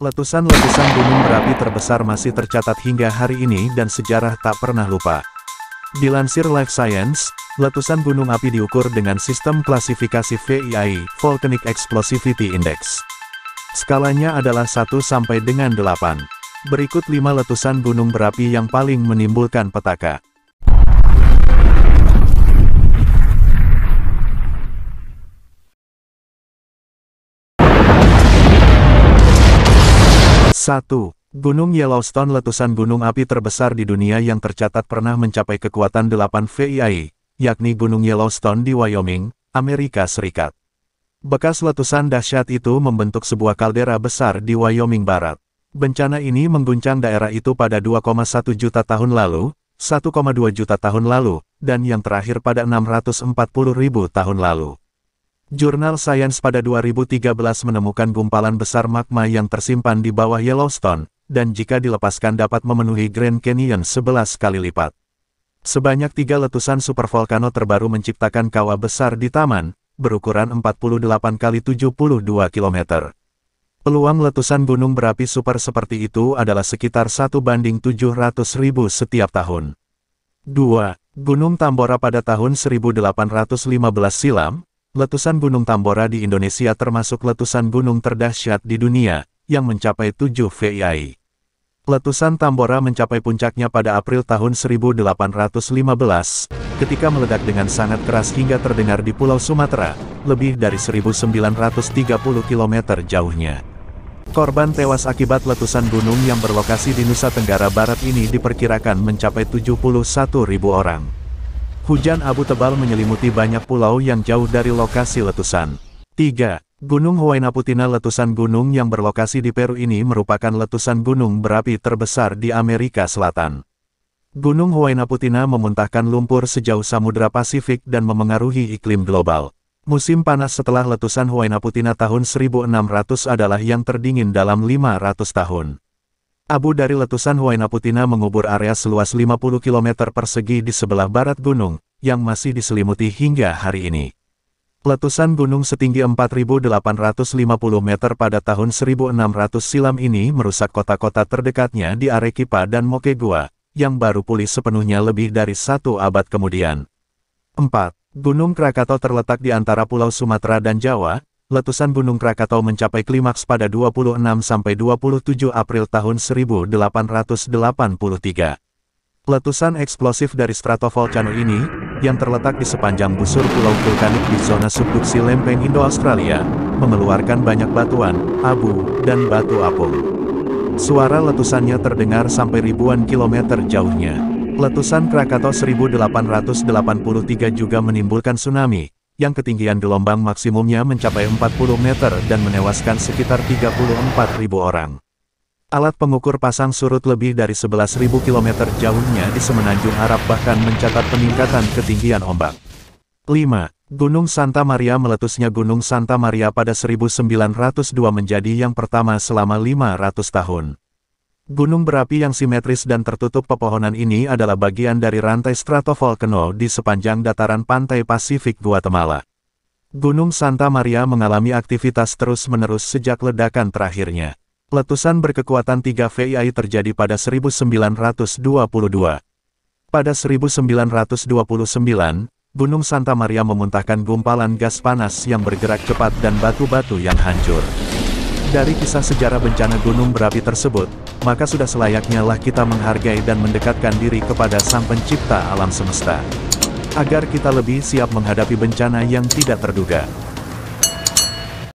Letusan-letusan gunung berapi terbesar masih tercatat hingga hari ini dan sejarah tak pernah lupa. Dilansir Life Science, letusan gunung api diukur dengan sistem klasifikasi VII, Volcanic Explosivity Index. Skalanya adalah 1 sampai dengan 8. Berikut 5 letusan gunung berapi yang paling menimbulkan petaka. 1. Gunung Yellowstone letusan gunung api terbesar di dunia yang tercatat pernah mencapai kekuatan 8 VII, yakni Gunung Yellowstone di Wyoming, Amerika Serikat. Bekas letusan dahsyat itu membentuk sebuah kaldera besar di Wyoming Barat. Bencana ini mengguncang daerah itu pada 2,1 juta tahun lalu, 1,2 juta tahun lalu, dan yang terakhir pada 640 ribu tahun lalu. Jurnal Science pada 2013 menemukan gumpalan besar magma yang tersimpan di bawah Yellowstone, dan jika dilepaskan dapat memenuhi Grand Canyon 11 kali lipat. Sebanyak tiga letusan supervolcano terbaru menciptakan kawah besar di taman, berukuran 48 kali 72 km. Peluang letusan gunung berapi super seperti itu adalah sekitar 1 banding 700 ribu setiap tahun. 2. Gunung Tambora pada tahun 1815 silam, Letusan Gunung Tambora di Indonesia termasuk letusan gunung terdahsyat di dunia, yang mencapai 7 VII. Letusan Tambora mencapai puncaknya pada April tahun 1815, ketika meledak dengan sangat keras hingga terdengar di Pulau Sumatera, lebih dari 1930 km jauhnya. Korban tewas akibat letusan gunung yang berlokasi di Nusa Tenggara Barat ini diperkirakan mencapai 71 ribu orang. Hujan abu tebal menyelimuti banyak pulau yang jauh dari lokasi letusan. 3. Gunung Huayna Putina Letusan gunung yang berlokasi di Peru ini merupakan letusan gunung berapi terbesar di Amerika Selatan. Gunung Huayna Putina memuntahkan lumpur sejauh Samudra Pasifik dan memengaruhi iklim global. Musim panas setelah letusan Huayna Putina tahun 1600 adalah yang terdingin dalam 500 tahun. Abu dari letusan Huaynaputina mengubur area seluas 50 km persegi di sebelah barat gunung, yang masih diselimuti hingga hari ini. Letusan gunung setinggi 4.850 meter pada tahun 1600 silam ini merusak kota-kota terdekatnya di Arequipa dan Moquegua, yang baru pulih sepenuhnya lebih dari satu abad kemudian. 4. Gunung Krakatau terletak di antara Pulau Sumatera dan Jawa, letusan Gunung Krakatau mencapai klimaks pada 26-27 April tahun 1883. Letusan eksplosif dari stratovolcano ini, yang terletak di sepanjang busur pulau vulkanik di zona subduksi lempeng Indo-Australia, mengeluarkan banyak batuan, abu, dan batu apung. Suara letusannya terdengar sampai ribuan kilometer jauhnya. Letusan Krakatau 1883 juga menimbulkan tsunami, yang ketinggian gelombang maksimumnya mencapai 40 meter dan menewaskan sekitar 34.000 orang. Alat pengukur pasang surut lebih dari 11.000 km jauhnya di semenanjung Arab bahkan mencatat peningkatan ketinggian ombak. 5. Gunung Santa Maria meletusnya Gunung Santa Maria pada 1902 menjadi yang pertama selama 500 tahun. Gunung berapi yang simetris dan tertutup pepohonan ini adalah bagian dari rantai stratovolcano di sepanjang dataran pantai Pasifik Guatemala. Gunung Santa Maria mengalami aktivitas terus-menerus sejak ledakan terakhirnya. Letusan berkekuatan 3 V.II terjadi pada 1922. Pada 1929, Gunung Santa Maria memuntahkan gumpalan gas panas yang bergerak cepat dan batu-batu yang hancur. Dari kisah sejarah bencana gunung berapi tersebut, maka sudah selayaknya lah kita menghargai dan mendekatkan diri kepada Sang Pencipta alam semesta. Agar kita lebih siap menghadapi bencana yang tidak terduga.